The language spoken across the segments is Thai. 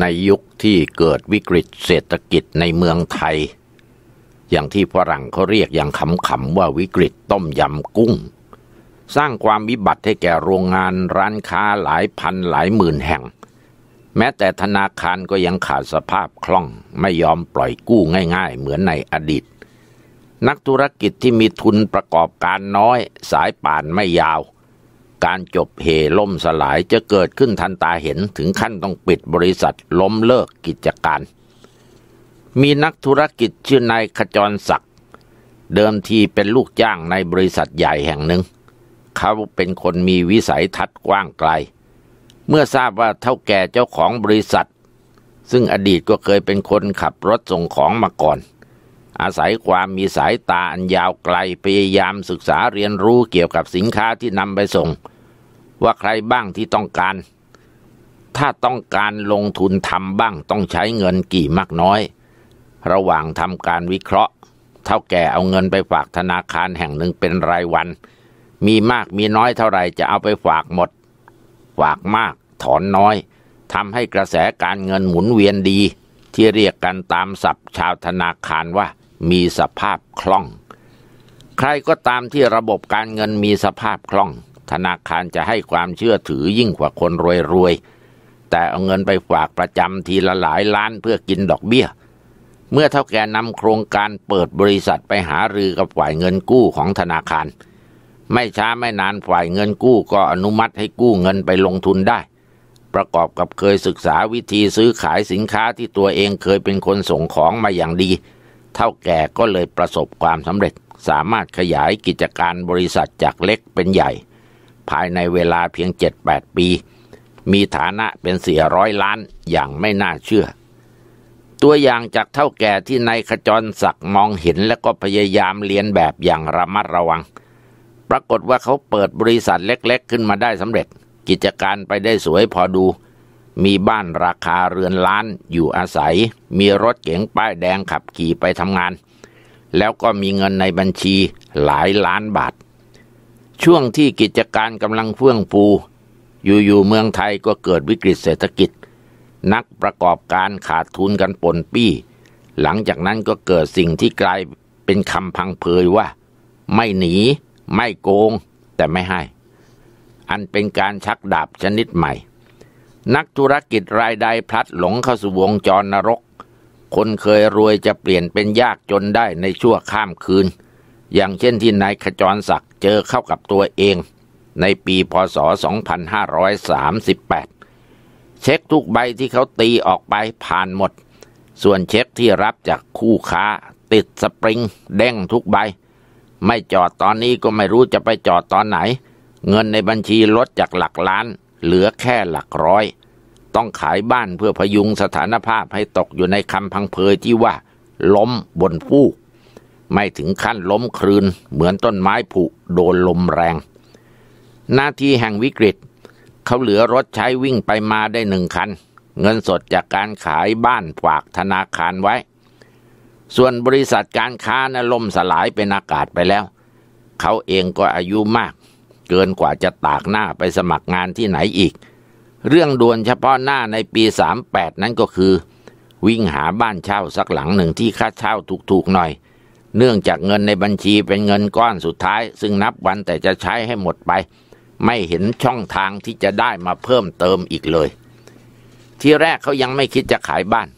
ในยุคที่เกิดวิกฤตเศรษฐกิจในเมืองไทย อย่างที่ฝรั่งเขาเรียกอย่างขำๆว่าวิกฤตต้มยำกุ้ง สร้างความวิบัติให้แก่โรงงานร้านค้าหลายพันหลายหมื่นแห่ง แม้แต่ธนาคารก็ยังขาดสภาพคล่องไม่ยอมปล่อยกู้ง่ายๆเหมือนในอดีต นักธุรกิจที่มีทุนประกอบการน้อยสายป่านไม่ยาวการจบเหล่มสลายจะเกิดขึ้นทันตาเห็นถึงขั้นต้องปิดบริษัทล้มเลิกกิจการ มีนักธุรกิจชื่อนายขจรศักดิ์เดิมทีเป็นลูกจ้างในบริษัทใหญ่แห่งหนึ่ง เขาเป็นคนมีวิสัยทัศน์กว้างไกล เมื่อทราบว่าเท่าแก่เจ้าของบริษัท ซึ่งอดีตก็เคยเป็นคนขับรถส่งของมาก่อนอาศัยความมีสายตาอันยาวไกล พยายามศึกษาเรียนรู้เกี่ยวกับสินค้าที่นำไปส่ง ว่าใครบ้างที่ต้องการ ถ้าต้องการลงทุนทำบ้างต้องใช้เงินกี่มากน้อย ระหว่างทำการวิเคราะห์ เท่าแก่เอาเงินไปฝากธนาคารแห่งหนึ่งเป็นรายวัน มีมากมีน้อยเท่าไรจะเอาไปฝากหมด ฝากมากถอนน้อยทำให้กระแสการเงินหมุนเวียนดี ที่เรียกกันตามศัพท์ชาวธนาคารว่ามีสภาพคล่อง ใครก็ตามที่ระบบการเงินมีสภาพคล่อง ธนาคารจะให้ความเชื่อถือยิ่งกว่าคนรวยๆ แต่เอาเงินไปฝากประจำทีละหลายล้านเพื่อกินดอกเบี้ย เมื่อเท่าแก่นำโครงการเปิดบริษัทไปหารือกับฝ่ายเงินกู้ของธนาคาร ไม่ช้าไม่นานฝ่ายเงินกู้ก็อนุมัติให้กู้เงินไปลงทุนได้ ประกอบกับเคยศึกษาวิธีซื้อขายสินค้าที่ตัวเองเคยเป็นคนส่งของมาอย่างดีเท่าแก่ก็เลยประสบความสำเร็จสามารถขยายกิจการบริษัทจากเล็กเป็นใหญ่ ภายในเวลาเพียง 7-8 ปี มีฐานะเป็นเสียร้อยล้านอย่างไม่น่าเชื่อ ตัวอย่างจากเท่าแก่ที่นายขจรศักดิ์มองเห็นและก็พยายามเรียนแบบอย่างระมัดระวัง ปรากฏว่าเขาเปิดบริษัทเล็กๆขึ้นมาได้สำเร็จ กิจการไปได้สวยพอดูมีบ้านราคาเรือนล้านอยู่อาศัย มีรถเก๋งป้ายแดงขับขี่ไปทำงาน แล้วก็มีเงินในบัญชีหลายล้านบาท ช่วงที่กิจการกำลังเฟื่องฟู อยู่ๆเมืองไทยก็เกิดวิกฤตเศรษฐกิจ นักประกอบการขาดทุนกันปนปี้ หลังจากนั้นก็เกิดสิ่งที่กลายเป็นคำพังเพยว่า ไม่หนี ไม่โกง แต่ไม่ให้ อันเป็นการชักดาบชนิดใหม่นักธุรกิจรายใดพลัดหลงเข้าสู่วงจรนรก คนเคยรวยจะเปลี่ยนเป็นยากจนได้ในชั่วข้ามคืน อย่างเช่นที่นายขจรศักดิ์เจอเข้ากับตัวเองในปีพศ 2538 เช็คทุกใบที่เขาตีออกไปผ่านหมด ส่วนเช็คที่รับจากคู่ค้า ติดสปริงเด้งทุกใบ ไม่จอดตอนนี้ก็ไม่รู้จะไปจอดตอนไหน เงินในบัญชีลดจากหลักล้านเหลือแค่หลักร้อย ต้องขายบ้านเพื่อพยุงสถานภาพให้ตกอยู่ในคำพังเพยที่ว่า ล้มบนฟูกไม่ถึงขั้นล้มคลืน เหมือนต้นไม้ผุโดนลมแรง หน้าที่แห่งวิกฤต เขาเหลือรถใช้วิ่งไปมาได้หนึ่งคัน เงินสดจากการขายบ้านฝากธนาคารไว้ ส่วนบริษัทการค้านะล่มสลายเป็นอากาศไปแล้ว เขาเองก็อายุมากเกินกว่าจะตากหน้าไปสมัครงานที่ไหนอีก เรื่องด่วนเฉพาะหน้าในปี 38 นั้นก็คือ วิ่งหาบ้านเช่าสักหลังหนึ่งที่ค่าเช่าถูกๆหน่อย เนื่องจากเงินในบัญชีเป็นเงินก้อนสุดท้าย ซึ่งนับวันแต่จะใช้ให้หมดไป ไม่เห็นช่องทางที่จะได้มาเพิ่มเติมอีกเลย ที่แรกเขายังไม่คิดจะขายบ้าน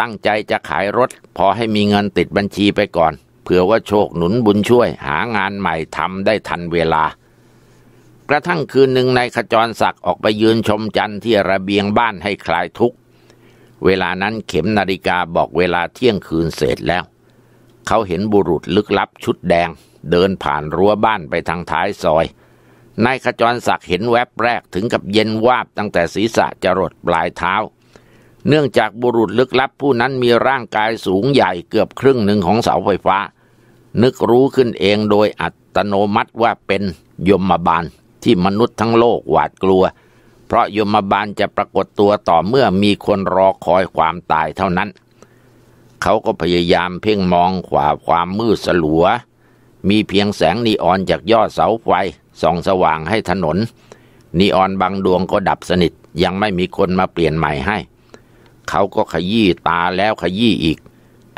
ตั้งใจจะขายรถ พอให้มีเงินติดบัญชีไปก่อน เผื่อว่าโชคหนุนบุญช่วยหางานใหม่ทำได้ทันเวลากระทั่งคืนหนึ่งนายขจรศักดิ์ออกไปยืนชมจันทร์ที่ระเบียงบ้านให้คลายทุกข์ เวลานั้นเข็มนาฬิกาบอกเวลาเที่ยงคืนเสร็จแล้ว เขาเห็นบุรุษลึกลับชุดแดง เดินผ่านรั้วบ้านไปทางท้ายซอย นายขจรศักดิ์เห็นแวบแรกถึงกับเย็นวาบตั้งแต่ศีรษะจรดปลายเท้า เนื่องจากบุรุษลึกลับผู้นั้นมีร่างกายสูงใหญ่เกือบครึ่งหนึ่งของเสาไฟฟ้า นึกรู้ขึ้นเองโดยอัตโนมัติว่าเป็นยมบาลที่มนุษย์ทั้งโลกหวาดกลัว เพราะยมบาลจะปรากฏตัวต่อเมื่อมีคนรอคอยความตายเท่านั้น เขาก็พยายามเพ่งมองขวาความมืดสลัว มีเพียงแสงนีออนจากยอดเสาไฟส่องสว่างให้ถนนนีออนบางดวงก็ดับสนิทยังไม่มีคนมาเปลี่ยนใหม่ให้ เขาก็ขยี้ตาแล้วขยี้อีก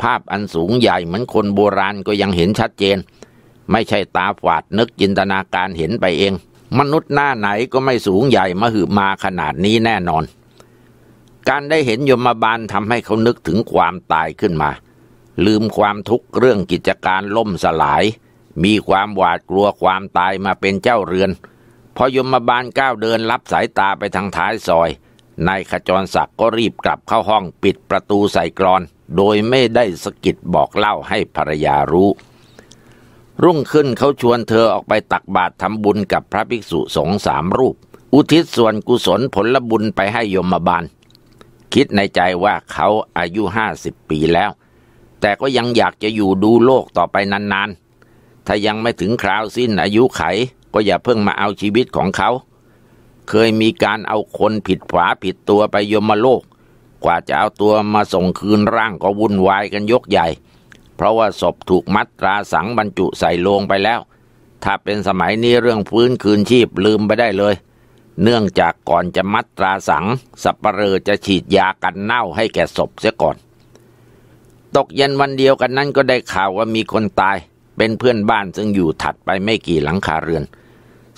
ภาพอันสูงใหญ่เหมือนคนโบราณก็ยังเห็นชัดเจน ไม่ใช่ตาฝาดนึกจินตนาการเห็นไปเองมนุษย์หน้าไหนก็ไม่สูงใหญ่ มหึมาขนาดนี้แน่นอน การได้เห็นยมบาลทำให้เขานึกถึงความตายขึ้นมา ลืมความทุกข์เรื่องกิจการล่มสลาย มีความหวาดกลัวความตายมาเป็นเจ้าเรือน พอยมบาลก้าวเดินรับสายตาไปทางท้ายซอยนายขจรศักดิ์ก็รีบกลับเข้าห้องปิดประตูใส่กรอน โดยไม่ได้สกิดบอกเล่าให้ภรรยารู้รุ่งขึ้นเขาชวนเธอออกไปตักบาตรทำบุญกับพระภิกษุสงฆ์สามรูป อุทิศส่วนกุศลผลบุญไปให้ยมบาล คิดในใจว่าเขาอายุห้าสิบปีแล้ว แต่ก็ยังอยากจะอยู่ดูโลกต่อไปนานๆ ถ้ายังไม่ถึงคราวสิ้นอายุไข ก็อย่าเพิ่งมาเอาชีวิตของเขา เคยมีการเอาคนผิดวาผิดตัวไปยมโลก กว่าจะเอาตัวมาส่งคืนร่างก็วุ่นวายกันยกใหญ่เพราะว่าศพถูกมัดตราสังบรรจุใส่โลงไปแล้ว ถ้าเป็นสมัยนี้เรื่องฟื้นคืนชีพลืมไปได้เลย เนื่องจากก่อนจะมัดตราสัง สับปเรลอจะฉีดยากันเน่าให้แก่ศพเสียก่อน ตกเย็นวันเดียวกันนั้นก็ได้ข่าวว่ามีคนตายเป็นเพื่อนบ้านซึ่งอยู่ถัดไปไม่กี่หลังคาเรือน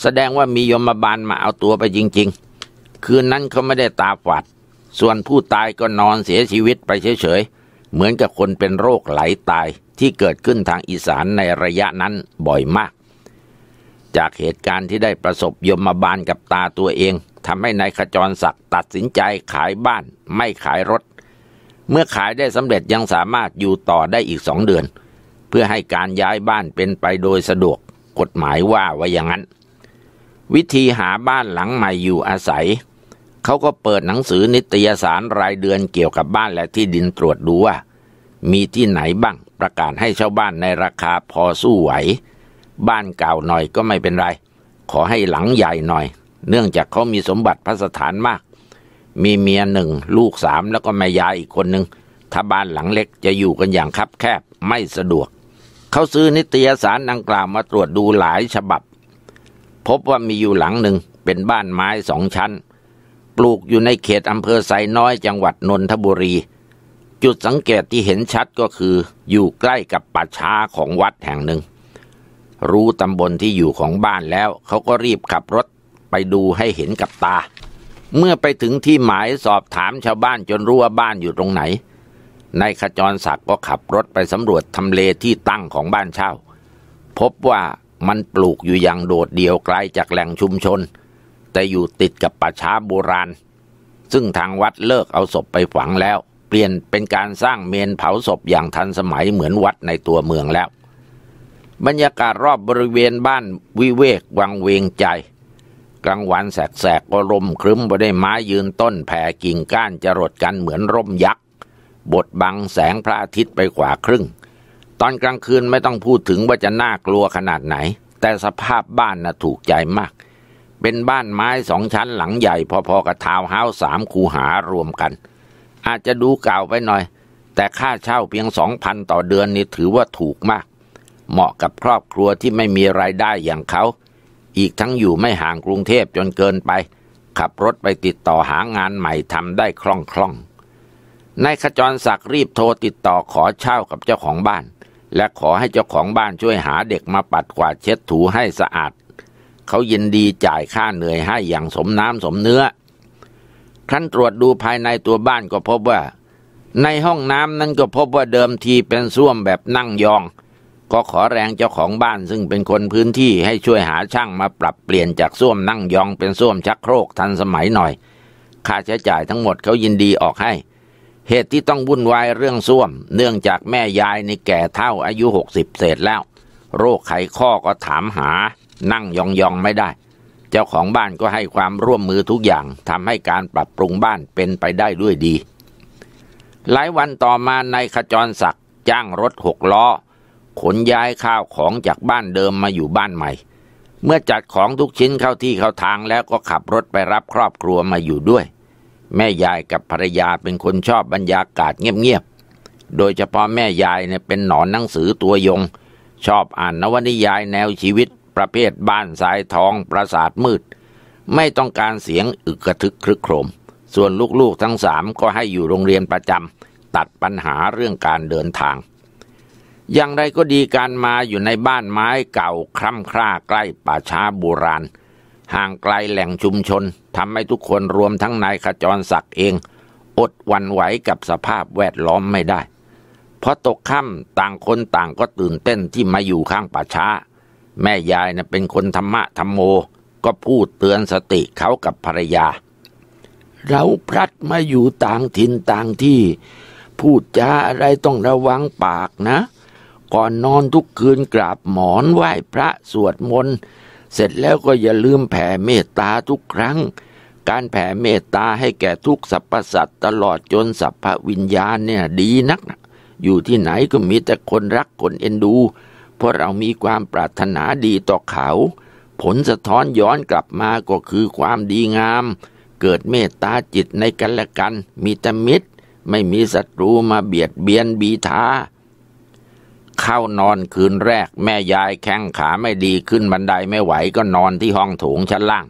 แสดงว่ามียมบาลมาเอาตัวไปจริงๆ คืนนั้นเขาไม่ได้ตาฝาดส่วนผู้ตายก็นอนเสียชีวิตไปเฉยๆเหมือนกับคนเป็นโรคไหลตายที่เกิดขึ้นทางอีสานในระยะนั้นบ่อยมาก จากเหตุการณ์ที่ได้ประสบยมบาลกับตาตัวเองทำให้นายขจรศักดิ์ตัดสินใจขายบ้าน ไม่ขายรถ เมื่อขายได้สำเร็จยังสามารถอยู่ต่อได้อีกสองเดือน เพื่อให้การย้ายบ้านเป็นไปโดยสะดวก กฎหมายว่าไว้อย่างนั้น วิธีหาบ้านหลังใหม่อยู่อาศัยเขาก็เปิดหนังสือ นิตยสารรายเดือนเกี่ยวกับบ้านและที่ดินตรวจดูว่า มีที่ไหนบ้างประกาศให้เช่าบ้านในราคาพอสู้ไหว บ้านเก่าหน่อยก็ไม่เป็นไร ขอให้หลังใหญ่หน่อย เนื่องจากเขามีสมบัติพระสถานมาก มีเมียหนึ่งลูกสามแล้วก็แม่ยายอีกคนหนึ่งถ้าบ้านหลังเล็กจะอยู่กันอย่างคับแคบไม่สะดวก เขาซื้อนิตยสารดังกล่าวมาตรวจดูหลายฉบับ พบว่ามีอยู่หลังหนึ่งเป็นบ้านไม้สองชั้นปลูกอยู่ในเขตอำเภอไซน้อยจังหวัดนนทบุรี จุดสังเกตที่เห็นชัดก็คืออยู่ใกล้กับป่าช้าของวัดแห่งหนึ่ง รู้ตำบลที่อยู่ของบ้านแล้ว เขาก็รีบขับรถไปดูให้เห็นกับตา เมื่อไปถึงที่หมายสอบถามชาวบ้านจนรู้ว่าบ้านอยู่ตรงไหนนายขจรศักดิ์ก็ขับรถไปสำรวจทำเลที่ตั้งของบ้านเช่าพบว่ามันปลูกอยู่อย่างโดดเดี่ยวไกลจากแหล่งชุมชนแต่อยู่ติดกับป่าช้าโบราณ ซึ่งทางวัดเลิกเอาศพไปฝังแล้ว เปลี่ยนเป็นการสร้างเมนเผาศพอย่างทันสมัยเหมือนวัดในตัวเมืองแล้ว บรรยากาศรอบบริเวณบ้านวิเวกวังเวงใจ กลางวันแสกๆก็ลมครึ้มไปได้ไม้ยืนต้นแผ่กิ่งก้านจรดกันเหมือนร่มยักษ์ บดบังแสงพระอาทิตย์ไปกว่าครึ่ง ตอนกลางคืนไม่ต้องพูดถึงว่าจะน่ากลัวขนาดไหน แต่สภาพบ้านนะ่ะถูกใจมากเป็นบ้านไม้สองชั้นหลังใหญ่พอๆกับทาวน์เฮาส์สามคูหารวมกัน อาจจะดูเก่าไปหน่อย แต่ค่าเช่าเพียงสองพันต่อเดือนนี่ถือว่าถูกมาก เหมาะกับครอบครัวที่ไม่มีรายได้อย่างเขา อีกทั้งอยู่ไม่ห่างกรุงเทพจนเกินไป ขับรถไปติดต่อหางานใหม่ทำได้คล่องคล่องนายขจรศักดิ์รีบโทรติดต่อขอเช่ากับเจ้าของบ้าน และขอให้เจ้าของบ้านช่วยหาเด็กมาปัดกวาดเช็ดถูให้สะอาดเขายินดีจ่ายค่าเหนื่อยให้อย่างสมน้ำสมเนื้อ ครั้นตรวจดูภายในตัวบ้านก็พบว่าในห้องน้ำนั้นก็พบว่าเดิมทีเป็นส้วมแบบนั่งยอง ก็ขอแรงเจ้าของบ้านซึ่งเป็นคนพื้นที่ให้ช่วยหาช่างมาปรับเปลี่ยนจากส้วมนั่งยองเป็นส้วมชักโครกทันสมัยหน่อย ค่าใช้จ่ายทั้งหมดเขายินดีออกให้ เหตุที่ต้องวุ่นวายเรื่องส้วม เนื่องจากแม่ยายในแก่เท่าอายุหกสิบเศษแล้ว โรคไขข้อก็ถามหานั่งยองๆไม่ได้ เจ้าของบ้านก็ให้ความร่วมมือทุกอย่างทำให้การปรับปรุงบ้านเป็นไปได้ด้วยดี หลายวันต่อมานายขจรศักดิ์จ้างรถหกล้อ ขนย้ายข้าวของจากบ้านเดิมมาอยู่บ้านใหม่ เมื่อจัดของทุกชิ้นเข้าที่เข้าทางแล้วก็ขับรถไปรับครอบครัวมาอยู่ด้วย แม่ยายกับภรรยาเป็นคนชอบบรรยากาศเงียบๆ โดยเฉพาะแม่ยายเนี่ยเป็นหนอนหนังสือตัวยง ชอบอ่านนวนิยายแนวชีวิตประเภทบ้านสายทองประสาทมืด ไม่ต้องการเสียงอึกระทึกครึกโครม ส่วนลูกๆ ทั้งสามก็ให้อยู่โรงเรียนประจำตัดปัญหาเรื่องการเดินทาง อย่างไรก็ดีการมาอยู่ในบ้านไม้เก่าคร่ำคร่าใกล้ป่าช้าโบราณ ห่างไกลแหล่งชุมชนทำให้ทุกคนรวมทั้งนายขจรศักดิ์เอง อดวันไหวกับสภาพแวดล้อมไม่ได้พอตกค่ำต่างคนต่างก็ตื่นเต้นที่มาอยู่ข้างป่าช้าแม่ยายนะ่ะเป็นคนธรรมะธรรมโม ก็พูดเตือนสติเขากับภรรยา เราพลัดมาอยู่ต่างถิ่นต่างที่ พูดจาอะไรต้องระวังปากนะ ก่อนนอนทุกคืนกราบหมอนไหว้พระสวดมนต์ เสร็จแล้วก็อย่าลืมแผ่เมตตาทุกครั้ง การแผ่เมตตาให้แก่ทุกสรรพสัตว์ตลอดจนสรรพวิญญาณเนี่ยดีนัก อยู่ที่ไหนก็มีแต่คนรักคนเอ็นดูพราะเรามีความปรารถนาดีต่อเขาผลสะท้อนย้อนกลับมาก็คือความดีงาม เกิดเมตตาจิตในกันและกัน มีตมิตร ไม่มีศัตรูมาเบียดเบียนบีทาเข้านอนคืนแรก แม่ยายแข้งขาไม่ดีขึ้นบันไดไม่ไหวก็นอนที่ห้องถถงชั้นล่าง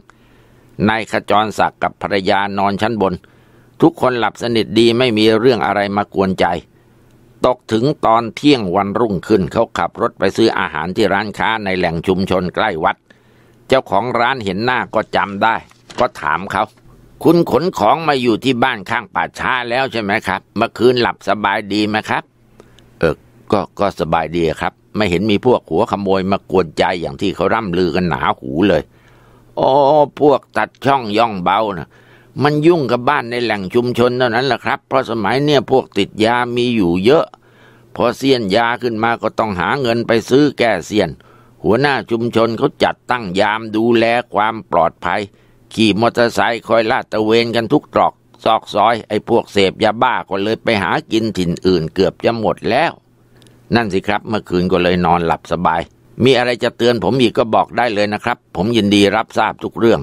นายขจรศักดิ์กับภรรยานอนชั้นบน ทุกคนหลับสนิทดีไม่มีเรื่องอะไรมากวนใจตกถึงตอนเที่ยงวันรุ่งขึ้นเขาขับรถไปซื้ออาหารที่ร้านค้าในแหล่งชุมชนใกล้วัด เจ้าของร้านเห็นหน้าก็จำได้ก็ถามเขาคุณขนของมาอยู่ที่บ้านข้างป่าช้าแล้วใช่ไหมครับ เมื่อคืนหลับสบายดีไหมครับ เออก็ก็สบายดีครับ ไม่เห็นมีพวกหัวขโมยมากวนใจอย่างที่เขาร่ำลือกันหนาหูเลยโอ้พวกตัดช่องย่องเบานะ่ะมันยุ่งกับบ้านในแหล่งชุมชนเท่านั้นแหละครับ เพราะสมัยเนี่ยพวกติดยามีอยู่เยอะ พอเสียนยาขึ้นมาก็ต้องหาเงินไปซื้อแก้เสียน หัวหน้าชุมชนเขาจัดตั้งยามดูแลความปลอดภัย ขี่มอเตอร์ไซค์คอยลาดตระเวนกันทุกตรอก ซอกซอยไอ้พวกเสพยาบ้าก็เลยไปหากินถิ่นอื่นเกือบจะหมดแล้ว นั่นสิครับเมื่อคืนก็เลยนอนหลับสบาย มีอะไรจะเตือนผมอีกก็บอกได้เลยนะครับ ผมยินดีรับทราบทุกเรื่อง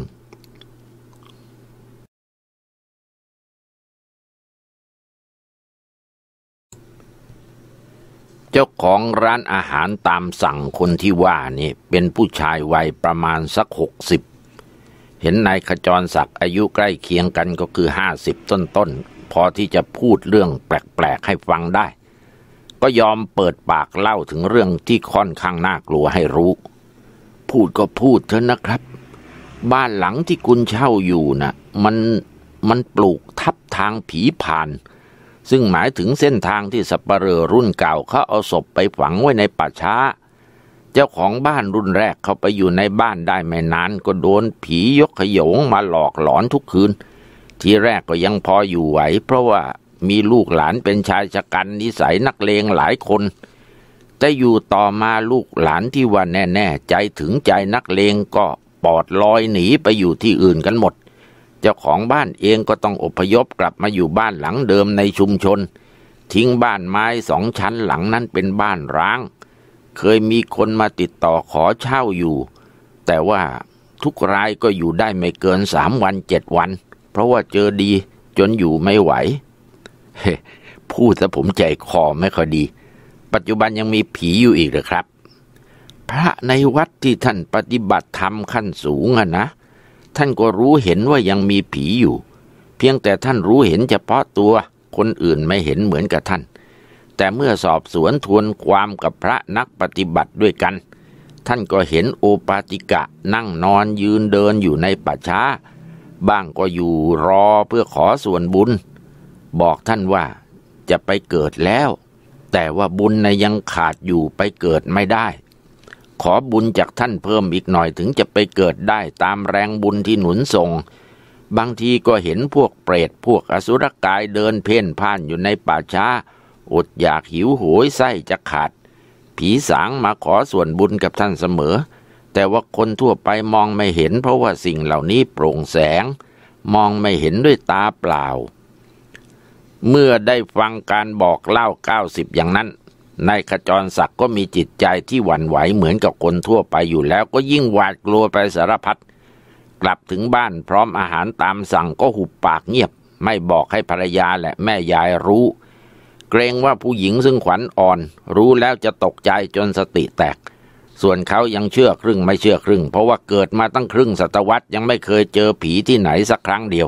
เจ้าของร้านอาหารตามสั่งคนที่ว่านี่เป็นผู้ชายวัยประมาณสักหกสิบเห็นนายขจรศักดิ์อายุใกล้เคียงกันก็คือห้าสิบต้นๆ พอที่จะพูดเรื่องแปลกๆให้ฟังได้ ก็ยอมเปิดปากเล่าถึงเรื่องที่ค่อนข้างน่ากลัวให้รู้ พูดก็พูดเถอะนะครับ บ้านหลังที่คุณเช่าอยู่นะ่ะมันมันปลูกทับทางผีผ่านซึ่งหมายถึงเส้นทางที่สับปะเลอรุ่นเก่าเขาเอาศพไปฝังไว้ในป่าช้า เจ้าของบ้านรุ่นแรกเขาไปอยู่ในบ้านได้ไม่นานก็โดนผียกขยงมาหลอกหลอนทุกคืน ทีแรกก็ยังพออยู่ไหวเพราะว่ามีลูกหลานเป็นชายชะกันนิสัยนักเลงหลายคนแต่อยู่ต่อมาลูกหลานที่ว่าแน่ ๆ ใจถึงใจนักเลงก็ปอดลอยหนีไปอยู่ที่อื่นกันหมดเจ้าของบ้านเองก็ต้องอพยพกลับมาอยู่บ้านหลังเดิมในชุมชน ทิ้งบ้านไม้สองชั้นหลังนั้นเป็นบ้านร้าง เคยมีคนมาติดต่อขอเช่าอยู่ แต่ว่าทุกรายก็อยู่ได้ไม่เกินสามวันเจ็ดวัน เพราะว่าเจอดีจนอยู่ไม่ไหว พูดซะผมใจคอไม่ค่อยดี ปัจจุบันยังมีผีอยู่อีกหรือครับ พระในวัดที่ท่านปฏิบัติธรรมขั้นสูงอะนะท่านก็รู้เห็นว่ายังมีผีอยู่ เพียงแต่ท่านรู้เห็นเฉพาะตัว คนอื่นไม่เห็นเหมือนกับท่าน แต่เมื่อสอบสวนทวนความกับพระนักปฏิบัติด้วยกัน ท่านก็เห็นโอปาติกะนั่งนอนยืนเดินอยู่ในป่าช้า บ้างก็อยู่รอเพื่อขอส่วนบุญ บอกท่านว่าจะไปเกิดแล้ว แต่ว่าบุญในยังขาดอยู่ไปเกิดไม่ได้ขอบุญจากท่านเพิ่มอีกหน่อยถึงจะไปเกิดได้ตามแรงบุญที่หนุนส่ง บางทีก็เห็นพวกเปรตพวกอสุรกายเดินเพ่นพ่านอยู่ในป่าช้าอดอยากหิวโหยไส้จะขาดผีสางมาขอส่วนบุญกับท่านเสมอ แต่ว่าคนทั่วไปมองไม่เห็นเพราะว่าสิ่งเหล่านี้โปร่งแสง มองไม่เห็นด้วยตาเปล่า เมื่อได้ฟังการบอกเล่าเก้าสิบอย่างนั้นนายขจรศักดิ์ก็มีจิตใจที่หวั่นไหวเหมือนกับคนทั่วไปอยู่แล้วก็ยิ่งหวาดกลัวไปสารพัดกลับถึงบ้านพร้อมอาหารตามสั่งก็หุบปากเงียบ ไม่บอกให้ภรรยาและแม่ยายรู้ เกรงว่าผู้หญิงซึ่งขวัญอ่อนรู้แล้วจะตกใจจนสติแตก ส่วนเขายังเชื่อครึ่งไม่เชื่อครึ่ง เพราะว่าเกิดมาตั้งครึ่งศตวรรษยังไม่เคยเจอผีที่ไหนสักครั้งเดียว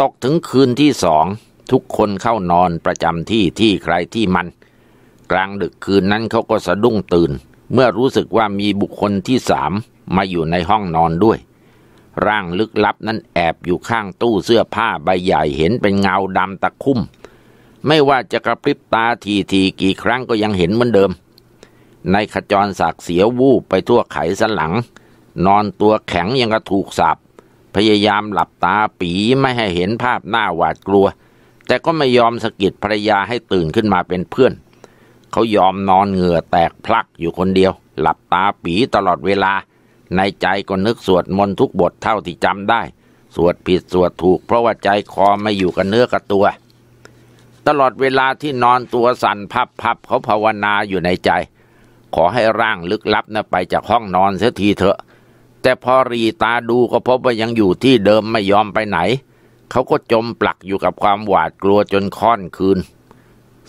ตกถึงคืนที่สองทุกคนเข้านอนประจำที่ที่ใครที่มันกลางดึกคืนนั้นเขาก็สะดุ้งตื่น เมื่อรู้สึกว่ามีบุคคลที่สามมาอยู่ในห้องนอนด้วย ร่างลึกลับนั้นแอบอยู่ข้างตู้เสื้อผ้าใบใหญ่เห็นเป็นเงาดำตะคุ่ม ไม่ว่าจะกระพริบตาทีทีกี่ครั้งก็ยังเห็นเหมือนเดิม ในขจรศักเสียวูบไปทั่วไขสันหลัง นอนตัวแข็งยังกระถูกสับพยายามหลับตาปีไม่ให้เห็นภาพหน้าหวาดกลัว แต่ก็ไม่ยอมสะกิดภรรยาให้ตื่นขึ้นมาเป็นเพื่อนเขายอมนอนเหงื่อแตกพลักอยู่คนเดียว หลับตาปีตลอดเวลา ในใจก็นึกสวดมนต์ทุกบทเท่าที่จำได้ สวดผิดสวดถูก เพราะว่าใจคอไม่อยู่กับเนื้อกับตัว ตลอดเวลาที่นอนตัวสั่นพับพับเขาภาวนาอยู่ในใจ ขอให้ร่างลึกลับนะไปจากห้องนอนเสียทีเถอะ แต่พอรีตาดูก็พบว่ายังอยู่ที่เดิมไม่ยอมไปไหน เขาก็จมปลักอยู่กับความหวาดกลัวจนค่อนคืน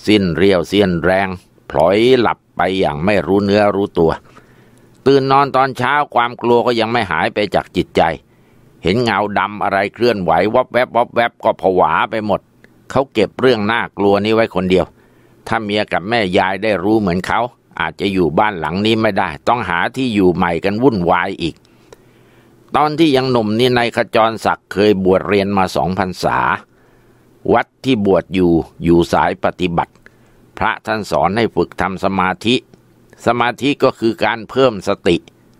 สิ้นเรียวเสี้ยนแรงพลอยหลับไปอย่างไม่รู้เนื้อรู้ตัว ตื่นนอนตอนเช้าความกลัวก็ยังไม่หายไปจากจิตใจ เห็นเงาดำอะไรเคลื่อนไหววับแวบวับแวบก็ผวาไปหมด เขาเก็บเรื่องน่ากลัวนี้ไว้คนเดียว ถ้าเมียกับแม่ยายได้รู้เหมือนเขา อาจจะอยู่บ้านหลังนี้ไม่ได้ ต้องหาที่อยู่ใหม่กันวุ่นวายอีก ตอนที่ยังหนุ่มนี่นายขจรศักดิ์เคยบวชเรียนมาสองพรรษา วัดที่บวชอยู่อยู่สายปฏิบัติพระท่านสอนให้ฝึกทำสมาธิ สมาธิก็คือการเพิ่มสติ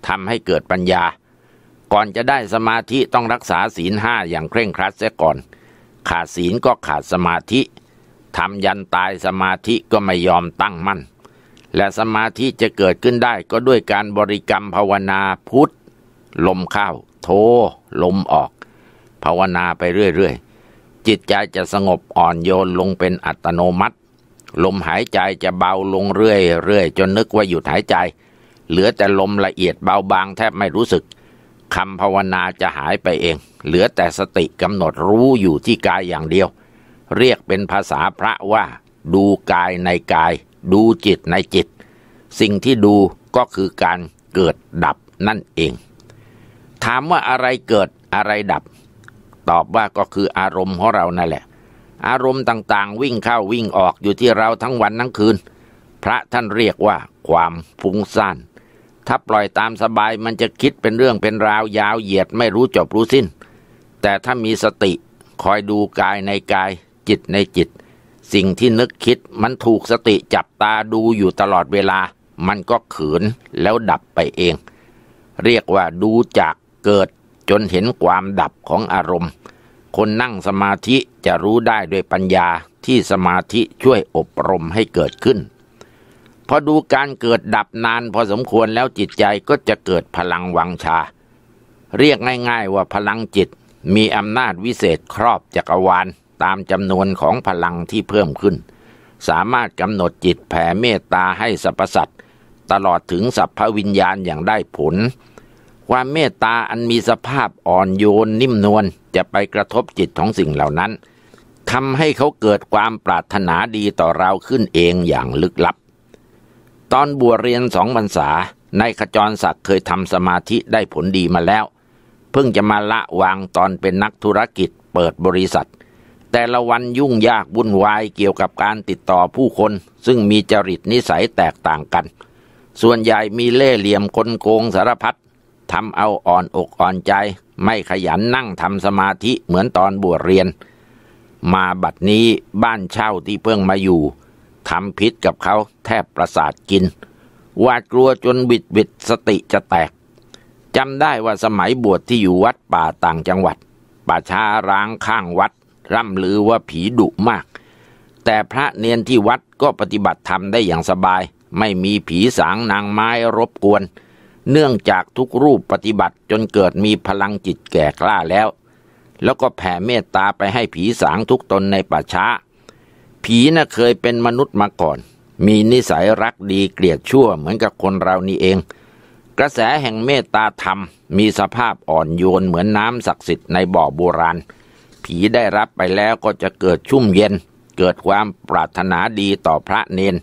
ทำให้เกิดปัญญา ก่อนจะได้สมาธิต้องรักษาศีลห้าอย่างเคร่งครัดเสียก่อน ขาดศีลก็ขาดสมาธิ ทำยันตายสมาธิก็ไม่ยอมตั้งมั่น และสมาธิจะเกิดขึ้นได้ก็ด้วยการบริกรรมภาวนาพุทธ ลมเข้า โทลมออก ภาวนาไปเรื่อย ๆ จิตใจจะสงบอ่อนโยนลงเป็นอัตโนมัติลมหายใจจะเบาลงเรื่อยๆจนนึกว่าหยุดหายใจ เหลือแต่ลมละเอียดเบาบางแทบไม่รู้สึกคำภาวนาจะหายไปเอง เหลือแต่สติกำหนดรู้อยู่ที่กายอย่างเดียว เรียกเป็นภาษาพระว่า ดูกายในกาย ดูจิตในจิต สิ่งที่ดูก็คือการเกิดดับนั่นเอง ถามว่าอะไรเกิดอะไรดับ ตอบว่าก็คืออารมณ์ของเรานั่นแหละอารมณ์ต่าง ๆ วิ่งเข้า วิ่งออกอยู่ที่เราทั้งวันทั้งคืน พระท่านเรียกว่าความฟุ้งซ่านถ้าปล่อยตามสบายมันจะคิดเป็นเรื่องเป็นราวยาวเหยียดไม่รู้จบรู้สิ้น แต่ถ้ามีสติคอยดูกายในกายจิตในจิต สิ่งที่นึกคิดมันถูกสติจับตาดูอยู่ตลอดเวลา มันก็ขืนแล้วดับไปเอง เรียกว่าดูจากเกิด จนเห็นความดับของอารมณ์คนนั่งสมาธิจะรู้ได้ด้วยปัญญาที่สมาธิช่วยอบรมให้เกิดขึ้น พอดูการเกิดดับนานพอสมควรแล้วจิตใจก็จะเกิดพลังวังชา เรียกง่ายๆว่าพลังจิตมีอำนาจวิเศษครอบจักรวาลตามจำนวนของพลังที่เพิ่มขึ้น สามารถกำหนดจิตแผ่เมตตาให้สรรพสัตว์ ตลอดถึงสัพพวิญญาณอย่างได้ผลความเมตตาอันมีสภาพอ่อนโยนนิ่มนวลจะไปกระทบจิตของสิ่งเหล่านั้นทำให้เขาเกิดความปรารถนาดีต่อเราขึ้นเองอย่างลึกลับ ตอนบวชเรียนสองบรรษานายขจรศักดิ์เคยทำสมาธิได้ผลดีมาแล้ว เพิ่งจะมาละวางตอนเป็นนักธุรกิจเปิดบริษัท แต่ละวันยุ่งยากวุ่นวายเกี่ยวกับการติดต่อผู้คน ซึ่งมีจริตนิสัยแตกต่างกัน ส่วนใหญ่มีเล่ห์เหลี่ยมคนโกงสารพัดทำเอาอ่อนอกอ่อนใจ ไม่ขยันนั่งทำสมาธิเหมือนตอนบวชเรียน มาบัดนี้บ้านเช่าที่เพิ่งมาอยู่ทำพิษกับเขาแทบประสาทกินหวาดกลัวจนบิดบิดสติจะแตกจำได้ว่าสมัยบวชที่อยู่วัดป่าต่างจังหวัดป่าช้า ร้างข้างวัด ร่ำลือว่าผีดุมาก แต่พระเนียนที่วัดก็ปฏิบัติธรรมได้อย่างสบาย ไม่มีผีสางนางไม้รบกวนเนื่องจากทุกรูปปฏิบัติจนเกิดมีพลังจิตแก่กล้าแล้ว แล้วก็แผ่เมตตาไปให้ผีสางทุกตนในป่าช้า ผีน่ะเคยเป็นมนุษย์มาก่อน มีนิสัยรักดีเกลียดชั่วเหมือนกับคนเรานี่เอง กระแสแห่งเมตตาธรรม มีสภาพอ่อนโยนเหมือนน้ำศักดิ์สิทธิ์ในบ่อโบราณ ผีได้รับไปแล้วก็จะเกิดชุ่มเย็น เกิดความปรารถนาดีต่อพระเนน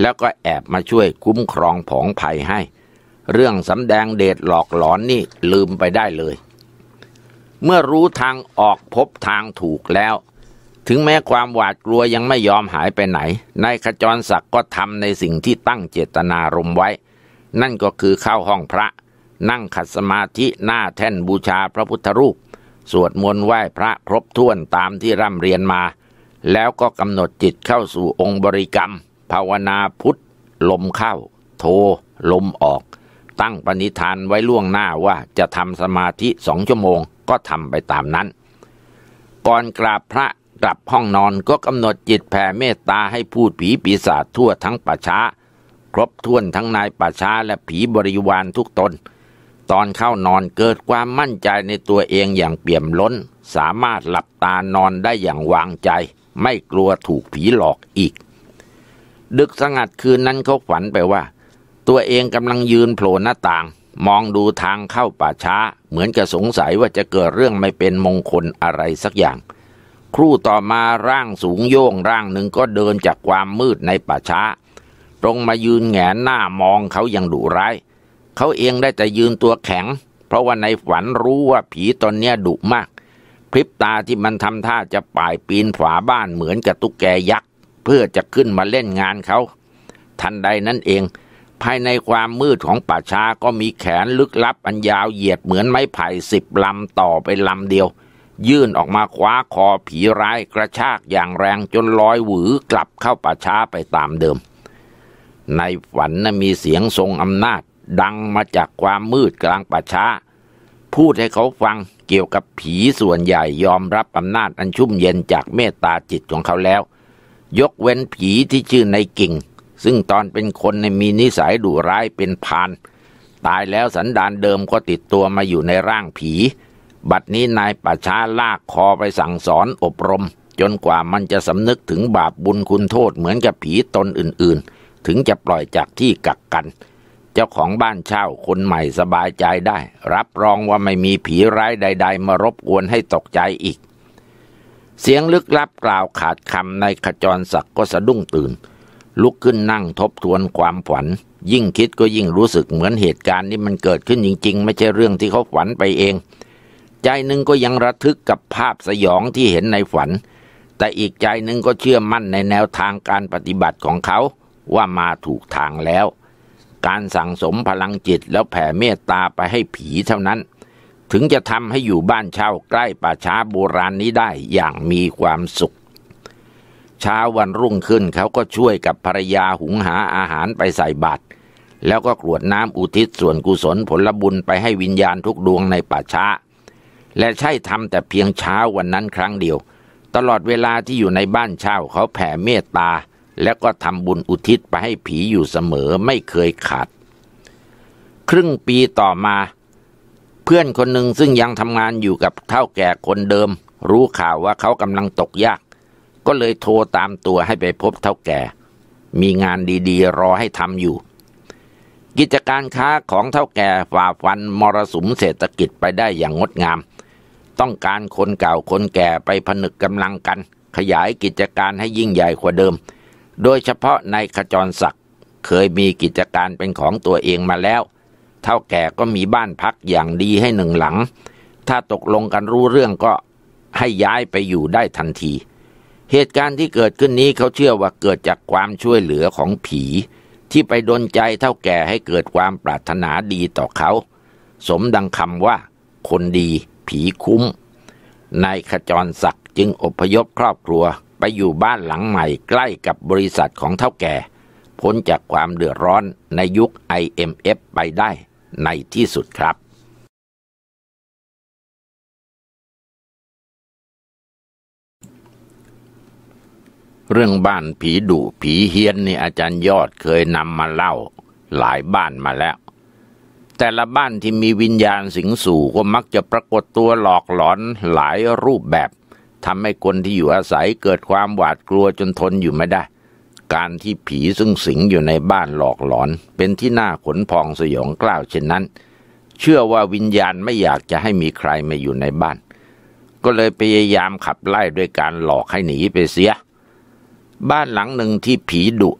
แล้วก็แอบมาช่วยคุ้มครองผองภัยให้เรื่องสำแดงเดชหลอกหลอนนี่ลืมไปได้เลย เมื่อรู้ทางออกพบทางถูกแล้ว ถึงแม้ความหวาดกลัวยังไม่ยอมหายไปไหนนายขจรศักดิ์ก็ทำในสิ่งที่ตั้งเจตนารมไว้ นั่นก็คือเข้าห้องพระ นั่งขัดสมาธิหน้าแท่นบูชาพระพุทธรูป สวดมนต์ไหว้พระครบถ้วนตามที่ร่ำเรียนมา แล้วก็กำหนดจิตเข้าสู่องค์บริกรรม ภาวนาพุทธลมเข้าโทลมออกตั้งปณิธานไว้ล่วงหน้าว่าจะทำสมาธิสองชั่วโมงก็ทำไปตามนั้น ก่อนกราบพระกลับห้องนอนก็กำหนดจิตแผ่เมตตาให้พูดผีปีศาจทั่วทั้งป่าช้า ครบถ้วนทั้งนายป่าช้าและผีบริวารทุกตน ตอนเข้านอนเกิดความมั่นใจในตัวเองอย่างเปี่ยมล้น สามารถหลับตานอนได้อย่างวางใจ ไม่กลัวถูกผีหลอกอีก ดึกสงัดคืนนั้นเขาฝันไปว่าตัวเองกำลังยืนโผล่หน้าต่าง มองดูทางเข้าป่าช้า เหมือนจะสงสัยว่าจะเกิดเรื่องไม่เป็นมงคลอะไรสักอย่าง ครู่ต่อมาร่างสูงโย่งร่างหนึ่งก็เดินจากความมืดในป่าช้า ตรงมายืนแงนหน้ามองเขาอย่างดุร้าย เขาเองได้แต่ยืนตัวแข็ง เพราะว่าในฝันรู้ว่าผีตนเนี้ยดุมากพริบตาที่มันทำท่าจะป่ายปีนฝาบ้านเหมือนกับตุ๊กแกยักษ์เพื่อจะขึ้นมาเล่นงานเขา ทันใดนั้นเองภายในความมืดของป่าช้าก็มีแขนลึกลับอันยาวเหยียดเหมือนไม้ไผ่สิบลำต่อไปลำเดียว ยื่นออกมาคว้าคอผีร้ายกระชากอย่างแรงจนลอยหวือกลับเข้าป่าช้าไปตามเดิม ในฝันนะมีเสียงทรงอำนาจดังมาจากความมืดกลางป่าช้าพูดให้เขาฟังเกี่ยวกับผีส่วนใหญ่ยอมรับอำนาจอันชุ่มเย็นจากเมตตาจิตของเขาแล้ว ยกเว้นผีที่ชื่อในกิ่งซึ่งตอนเป็นคนในมีนิสัยดุร้ายเป็นพาน ตายแล้วสันดานเดิมก็ติดตัวมาอยู่ในร่างผี บัดนี้นายป่าช้าลากคอไปสั่งสอนอบรม จนกว่ามันจะสำนึกถึงบาปบุญคุณโทษเหมือนกับผีตนอื่นๆ ถึงจะปล่อยจากที่กักกัน เจ้าของบ้านเช่าคนใหม่สบายใจได้ รับรองว่าไม่มีผีร้ายใดๆมารบกวนให้ตกใจอีก เสียงลึกลับกล่าวขาดคำในขจรศักดิ์ก็สะดุ้งตื่นลุกขึ้นนั่งทบทวนความฝันยิ่งคิดก็ยิ่งรู้สึกเหมือนเหตุการณ์นี้มันเกิดขึ้นจริง ๆ ไม่ใช่เรื่องที่เขาฝันไปเอง ใจหนึ่งก็ยังระทึกกับภาพสยองที่เห็นในฝัน แต่อีกใจหนึ่งก็เชื่อมั่นในแนวทางการปฏิบัติของเขา ว่ามาถูกทางแล้ว การสั่งสมพลังจิตแล้วแผ่เมตตาไปให้ผีเท่านั้น ถึงจะทำให้อยู่บ้านเช่าใกล้ป่าช้าโบราณนี้ได้อย่างมีความสุขเช้าวันรุ่งขึ้นเขาก็ช่วยกับภรรยาหุงหาอาหารไปใส่บาตร แล้วก็กรวดน้ำอุทิศส่วนกุศลผลบุญไปให้วิญญาณทุกดวงในป่าช้า และใช่ทำแต่เพียงเช้าวันนั้นครั้งเดียว ตลอดเวลาที่อยู่ในบ้านเช่าเขาแผ่เมตตา แล้วก็ทำบุญอุทิศไปให้ผีอยู่เสมอไม่เคยขาดครึ่งปีต่อมา เพื่อนคนหนึ่งซึ่งยังทำงานอยู่กับเท่าแก่คนเดิม รู้ข่าวว่าเขากำลังตกยากก็เลยโทรตามตัวให้ไปพบเท่าแก่ มีงานดีๆรอให้ทำอยู่ กิจการค้าของเท่าแก่ฝ่าฟันมรสุมเศรษฐกิจไปได้อย่างงดงาม ต้องการคนเก่าคนแก่ไปผนึกกำลังกัน ขยายกิจการให้ยิ่งใหญ่กว่าเดิม โดยเฉพาะในขจรศักดิ์เคยมีกิจการเป็นของตัวเองมาแล้ว เท่าแก่ก็มีบ้านพักอย่างดีให้หนึ่งหลัง ถ้าตกลงกันรู้เรื่องก็ให้ย้ายไปอยู่ได้ทันทีเหตุการณ์ที่เกิดขึ้นนี้เขาเชื่อว่าเกิดจากความช่วยเหลือของผี ที่ไปดนใจเท่าแก่ให้เกิดความปรารถนาดีต่อเขา สมดังคำว่า คนดี ผีคุ้มนายขจรศักดิ์จึงอพยพครอบครัวไปอยู่บ้านหลังใหม่ใกล้กับบริษัทของเท่าแก่ พ้นจากความเดือดร้อนในยุค IMF ไปได้ในที่สุดครับเรื่องบ้านผีดุผีเฮียนนี่อาจารย์ยอดเคยนำมาเล่าหลายบ้านมาแล้ว แต่ละบ้านที่มีวิญญาณสิงสู่ก็มักจะปรากฏตัวหลอกหลอนหลายรูปแบบทำให้คนที่อยู่อาศัยเกิดความหวาดกลัวจนทนอยู่ไม่ได้ การที่ผีซึ่งสิงอยู่ในบ้านหลอกหลอนเป็นที่น่าขนพองสยองกล้าวเช่นนั้น เชื่อว่าวิญญาณไม่อยากจะให้มีใครมาอยู่ในบ้าน ก็เลยพยายามขับไล่ด้วยการหลอกให้หนีไปเสียบ้านหลังหนึ่งที่ผีดุ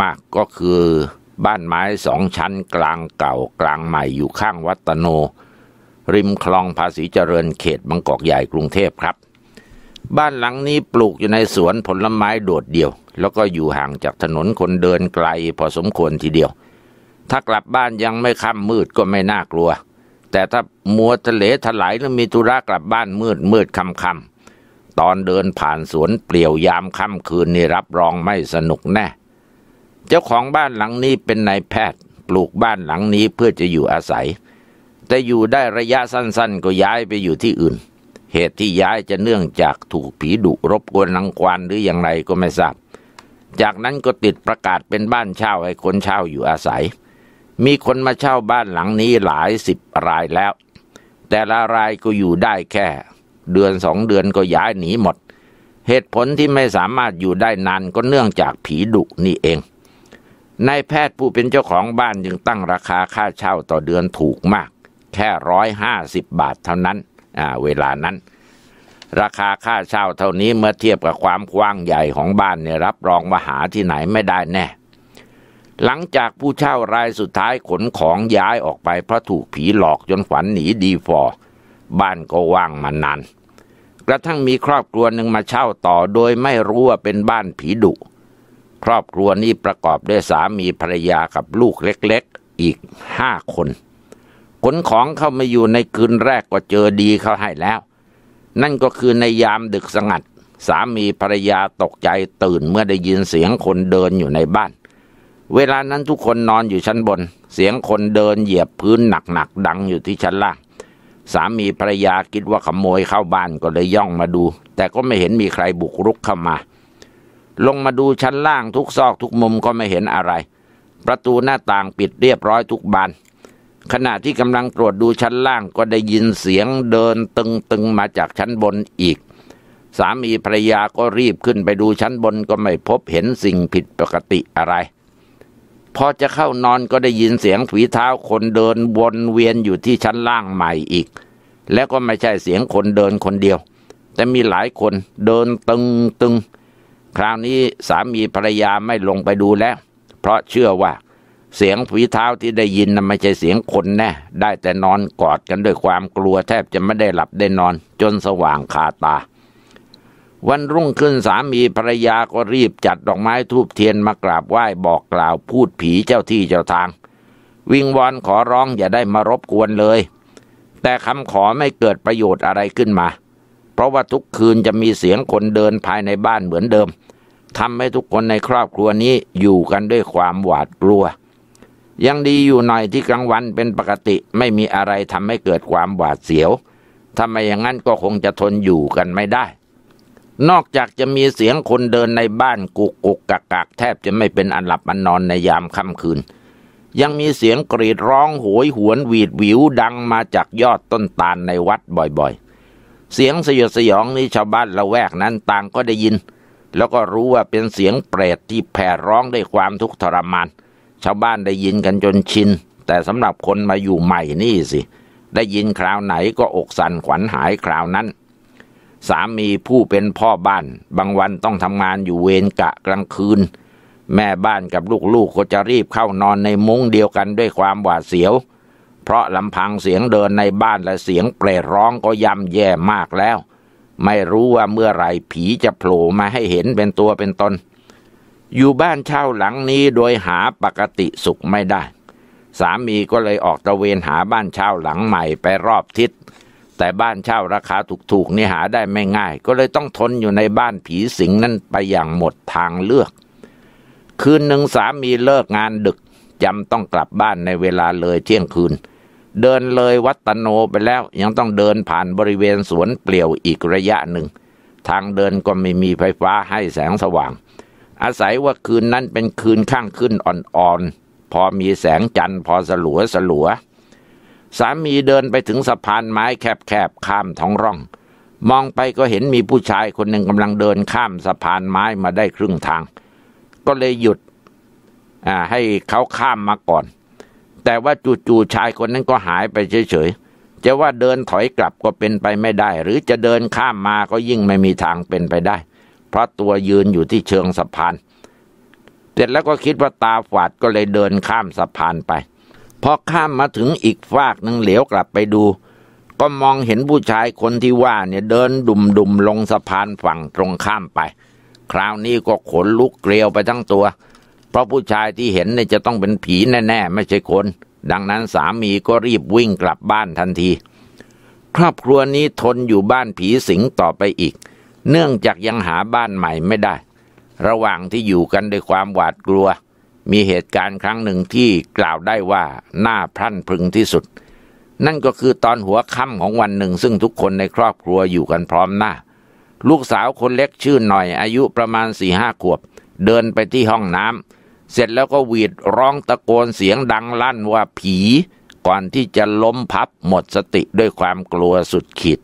มากๆก็คือบ้านไม้สองชั้นกลางเก่ากลางใหม่อยู่ข้างวัตโน ริมคลองภาษีเจริญเขตบางกอกใหญ่กรุงเทพครับ บ้านหลังนี้ปลูกอยู่ในสวนผลไม้โดดเดี่ยว แล้วก็อยู่ห่างจากถนนคนเดินไกลพอสมควรทีเดียว ถ้ากลับบ้านยังไม่ค่ำมืดก็ไม่น่ากลัว แต่ถ้ามัวทะเลถลายหรือมีธุระกลับบ้านมืดมืดค่ำค่ำตอนเดินผ่านสวนเปลี่ยวยามค่ำคืนนี่รับรองไม่สนุกแน่ เจ้าของบ้านหลังนี้เป็นนายแพทย์ปลูกบ้านหลังนี้เพื่อจะอยู่อาศัย แต่อยู่ได้ระยะสั้นๆ ก็ย้ายไปอยู่ที่อื่น เหตุที่ย้ายจะเนื่องจากถูกผีดุรบกวนรังควานหรืออย่างไรก็ไม่ทราบ จากนั้นก็ติดประกาศเป็นบ้านเช่าให้คนเช่าอยู่อาศัย มีคนมาเช่าบ้านหลังนี้หลายสิบรายแล้ว แต่ละรายก็อยู่ได้แค่เดือนสองเดือนก็ย้ายหนีหมด เหตุผลที่ไม่สามารถอยู่ได้นาน ก็เนื่องจากผีดุนี่เอง นายแพทย์ผู้เป็นเจ้าของบ้านจึงตั้งราคาค่าเช่าต่อเดือนถูกมาก แค่ร้อยห้าสิบบาทเท่านั้นเวลานั้น ราคาค่าเช่าเท่านี้เมื่อเทียบกับความกว้างใหญ่ของบ้านเนี่ยรับรองมาหาที่ไหนไม่ได้แน่ หลังจากผู้เช่ารายสุดท้ายขนของย้ายออกไปเพราะถูกผีหลอกจนขวัญหนีดีฟอ บ้านก็ว่างมานานกระทั่งมีครอบครัวหนึ่งมาเช่าต่อโดยไม่รู้ว่าเป็นบ้านผีดุ ครอบครัวนี้ประกอบด้วยสามีภรรยากับลูกเล็กๆ อีกห้าคนขนของเข้ามาอยู่ในคืนแรกก็เจอดีเขาให้แล้ว นั่นก็คือในยามดึกสงัด สามีภรรยาตกใจตื่นเมื่อได้ยินเสียงคนเดินอยู่ในบ้าน เวลานั้นทุกคนนอนอยู่ชั้นบน เสียงคนเดินเหยียบพื้นหนักๆดังอยู่ที่ชั้นล่างสามีภรรยาคิดว่าขโมยเข้าบ้านก็เลยย่องมาดูแต่ก็ไม่เห็นมีใครบุกรุกเข้ามา ลงมาดูชั้นล่างทุกซอกทุกมุมก็ไม่เห็นอะไร ประตูหน้าต่างปิดเรียบร้อยทุกบาน ขณะที่กำลังตรวจดูชั้นล่างก็ได้ยินเสียงเดินตึงตึงมาจากชั้นบนอีก สามีภรรยาก็รีบขึ้นไปดูชั้นบนก็ไม่พบเห็นสิ่งผิดปกติอะไรพอจะเข้านอนก็ได้ยินเสียงฝีเท้าคนเดินวนเวียนอยู่ที่ชั้นล่างใหม่อีก แล้วก็ไม่ใช่เสียงคนเดินคนเดียวแต่มีหลายคนเดินตึงตึง คราวนี้สามีภรรยาไม่ลงไปดูแล้ว เพราะเชื่อว่า เสียงฝีเท้าที่ได้ยินนั้นไม่ใช่เสียงคนแน่ได้แต่นอนกอดกันด้วยความกลัว แทบจะไม่ได้หลับได้นอนจนสว่างคาตาวันรุ่งขึ้นสามีภรรยาก็รีบจัดดอกไม้ทูบเทียนมากราบไหว้บอกกล่าวพูดผีเจ้าที่เจ้าทาง วิงวอนขอร้องอย่าได้มารบกวนเลย แต่คำขอไม่เกิดประโยชน์อะไรขึ้นมา เพราะว่าทุกคืนจะมีเสียงคนเดินภายในบ้านเหมือนเดิมทำให้ทุกคนในครอบครัวนี้อยู่กันด้วยความหวาดกลัว ยังดีอยู่หน่อยที่กลางวันเป็นปกติไม่มีอะไรทำให้เกิดความหวาดเสียวทำไมอย่างนั้นก็คงจะทนอยู่กันไม่ได้นอกจากจะมีเสียงคนเดินในบ้านกุกกุกกะกักแทบจะไม่เป็นอันหลับอันนอนในยามค่ำคืน ยังมีเสียงกรีดร้องโหยหวนหวีดหวิวดังมาจากยอดต้นตาล ในวัดบ่อยๆ เสียงสยด สยองนี้ชาวบ้านละแวกนั้นต่างก็ได้ยิน แล้วก็รู้ว่าเป็นเสียงเปรตที่แผ่ร้องด้วยความทุกข์ทรมาน ชาวบ้านได้ยินกันจนชินแต่สำหรับคนมาอยู่ใหม่นี่สิ ได้ยินคราวไหนก็อกสั่นขวัญหายคราวนั้นสามีผู้เป็นพ่อบ้านบางวันต้องทำงานอยู่เวรกะกลางคืน แม่บ้านกับลูกๆก็จะรีบเข้านอนในมุ้งเดียวกันด้วยความหวาดเสียว เพราะลำพังเสียงเดินในบ้านและเสียงเปรร้องก็ย่ำแย่มากแล้ว ไม่รู้ว่าเมื่อไหร่ผีจะโผล่มาให้เห็นเป็นตัวเป็นตน อยู่บ้านเช่าหลังนี้โดยหาปกติสุขไม่ได้ สามีก็เลยออกตะเวนหาบ้านเช่าหลังใหม่ไปรอบทิศแต่บ้านเช่าราคาถูกๆนี่หาได้ไม่ง่าย ก็เลยต้องทนอยู่ในบ้านผีสิงนั่นไปอย่างหมดทางเลือก คืนหนึ่งสามีเลิกงานดึก จำต้องกลับบ้านในเวลาเลยเที่ยงคืน เดินเลยวัตโนไปแล้วยังต้องเดินผ่านบริเวณสวนเปลี่ยวอีกระยะหนึ่งทางเดินก็ไม่มีไฟฟ้าให้แสงสว่าง อาศัยว่าคืนนั้นเป็นคืนข้างขึ้นอ่อนๆพอมีแสงจันทร์พอสลัวสลัววสามีเดินไปถึงสะพานไม้แคบๆ ข้ามท้องร่อง มองไปก็เห็นมีผู้ชายคนหนึ่งกำลังเดินข้ามสะพานไม้มาได้ครึ่งทาง ก็เลยหยุดให้เขาข้ามมาก่อน แต่ว่าจู่ๆ ชายคนนั้นก็หายไปเฉยๆ จะว่าเดินถอยกลับก็เป็นไปไม่ได้ หรือจะเดินข้ามมาก็ยิ่งไม่มีทางเป็นไปได้ เพราะตัวยืนอยู่ที่เชิงสะพาน เสร็จแล้วก็คิดว่าตาฝาดก็เลยเดินข้ามสะพานไปพอข้ามมาถึงอีกฟากหนึ่งเหลียวกลับไปดู ก็มองเห็นผู้ชายคนที่ว่าเนี่ยเดินดุมดุมลงสะพานฝั่งตรงข้ามไป คราวนี้ก็ขนลุกเกลียวไปทั้งตัว เพราะผู้ชายที่เห็นเนี่ยจะต้องเป็นผีแน่ๆไม่ใช่คนดังนั้นสามีก็รีบวิ่งกลับบ้านทันที ครอบครัวนี้ทนอยู่บ้านผีสิงต่อไปอีก เนื่องจากยังหาบ้านใหม่ไม่ได้ ระหว่างที่อยู่กันด้วยความหวาดกลัวมีเหตุการณ์ครั้งหนึ่งที่กล่าวได้ว่าน่าพรั่นพรึงที่สุด นั่นก็คือตอนหัวค่ำของวันหนึ่ง ซึ่งทุกคนในครอบครัวอยู่กันพร้อมหน้า ลูกสาวคนเล็กชื่อหน่อยอายุประมาณสี่ห้าขวบ เดินไปที่ห้องน้ำเสร็จแล้วก็หวีดร้องตะโกนเสียงดังลั่นว่าผีก่อนที่จะล้มพับหมดสติด้วยความกลัวสุดขีด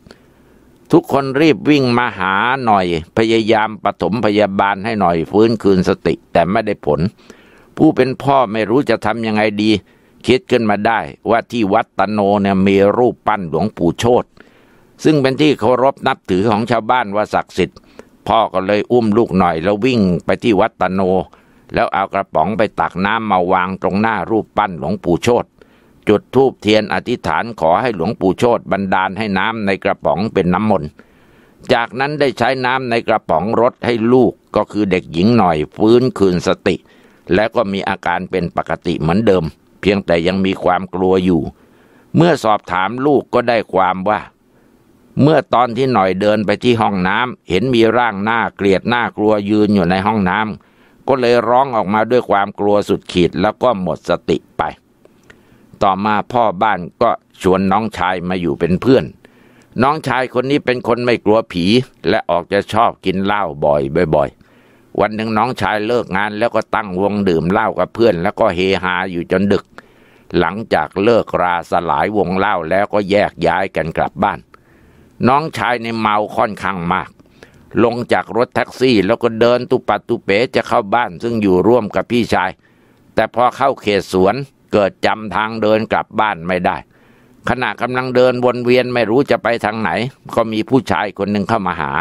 ทุกคนรีบวิ่งมาหาหน่อย พยายามปฐมพยาบาลให้หน่อยฟื้นคืนสติแต่ไม่ได้ผลผู้เป็นพ่อไม่รู้จะทำยังไงดี คิดขึ้นมาได้ว่าที่วัดตโนเนี่ยมีรูปปั้นหลวงปู่โชตซึ่งเป็นที่เคารพนับถือของชาวบ้านว่าศักดิ์สิทธิ์พ่อก็เลยอุ้มลูกหน่อยแล้ววิ่งไปที่วัดตโน แล้วเอากระป๋องไปตักน้ำมาวางตรงหน้ารูปปั้นหลวงปู่โชตจุดธูปเทียนอธิษฐานขอให้หลวงปู่โชตบันดาลให้น้ำในกระป๋องเป็นน้ำมนต์จากนั้นได้ใช้น้ำในกระป๋องรดให้ลูกก็คือเด็กหญิงหน่อยฟื้นคืนสติและก็มีอาการเป็นปกติเหมือนเดิม เพียงแต่ยังมีความกลัวอยู่ เมื่อสอบถามลูกก็ได้ความว่า เมื่อตอนที่หน่อยเดินไปที่ห้องน้ำเห็นมีร่างหน้า เกลียดหน้ากลัวยืนอยู่ในห้องน้ำก็เลยร้องออกมาด้วยความกลัวสุดขีดแล้วก็หมดสติไป ต่อมาพ่อบ้านก็ชวนน้องชายมาอยู่เป็นเพื่อน น้องชายคนนี้เป็นคนไม่กลัวผี และออกจะชอบกินเหล้าบ่อยบ่อยๆวันหนึ่งน้องชายเลิกงานแล้วก็ตั้งวงดื่มเหล้ากับเพื่อนแล้วก็เฮฮาอยู่จนดึก หลังจากเลิกราสลายวงเหล้าแล้วก็แยกย้ายกันกลับบ้าน น้องชายในเมาค่อนข้างมาก ลงจากรถแท็กซี่แล้วก็เดินตุปัตุเปจะเข้าบ้านซึ่งอยู่ร่วมกับพี่ชาย แต่พอเข้าเขตสวนเกิดจำทางเดินกลับบ้านไม่ได้ ขณะกำลังเดินวนเวียนไม่รู้จะไปทางไหน ก็มีผู้ชายคนหนึ่งเข้ามาหา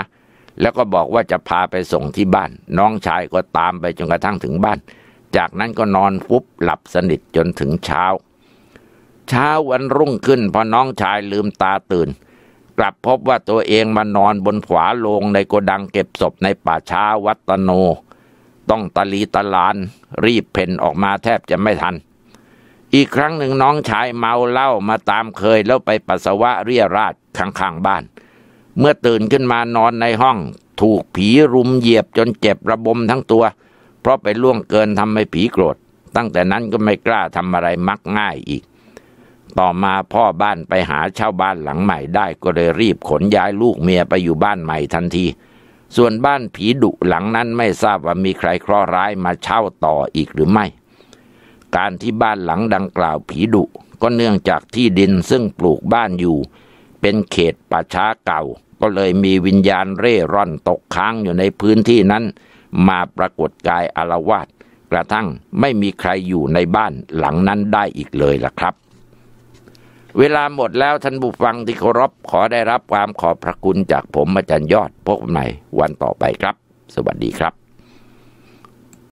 แล้วก็บอกว่าจะพาไปส่งที่บ้าน น้องชายก็ตามไปจนกระทั่งถึงบ้าน จากนั้นก็นอนฟุบหลับสนิทจนถึงเช้า เช้าวันรุ่งขึ้นพอน้องชายลืมตาตื่นกลับพบว่าตัวเองมานอนบนขวาลงในโกดังเก็บศพในป่าช้าวัตโน ต้องตะลีตะลานรีบเพ่นออกมาแทบจะไม่ทัน อีกครั้งหนึ่งน้องชายเมาเหล้ามาตามเคยแล้วไปปัสสาวะเรี่ยราดข้างๆบ้านเมื่อตื่นขึ้นมานอนในห้องถูกผีรุมเหยียบจนเจ็บระบมทั้งตัว เพราะไปล่วงเกินทำให้ผีโกรธตั้งแต่นั้นก็ไม่กล้าทำอะไรมักง่ายอีก ต่อมาพ่อบ้านไปหาเช่าบ้านหลังใหม่ได้ ก็เลยรีบขนย้ายลูกเมียไปอยู่บ้านใหม่ทันที ส่วนบ้านผีดุหลังนั้นไม่ทราบว่ามีใครเคราะห์ร้ายมาเช่าต่ออีกหรือไม่ การที่บ้านหลังดังกล่าวผีดุก็เนื่องจากที่ดินซึ่งปลูกบ้านอยู่ เป็นเขตป่าช้าเก่าก็เลยมีวิญญาณเร่ร่อนตกค้างอยู่ในพื้นที่นั้น มาปรากฏกายอารวาสกระทั่งไม่มีใครอยู่ในบ้านหลังนั้นได้อีกเลยล่ะครับ เวลาหมดแล้วท่านบุฟังที่เคารพขอได้รับความขอบพระคุณจากผมอาจารย์ยอดพบใหม่วันต่อไปครับ สวัสดีครับ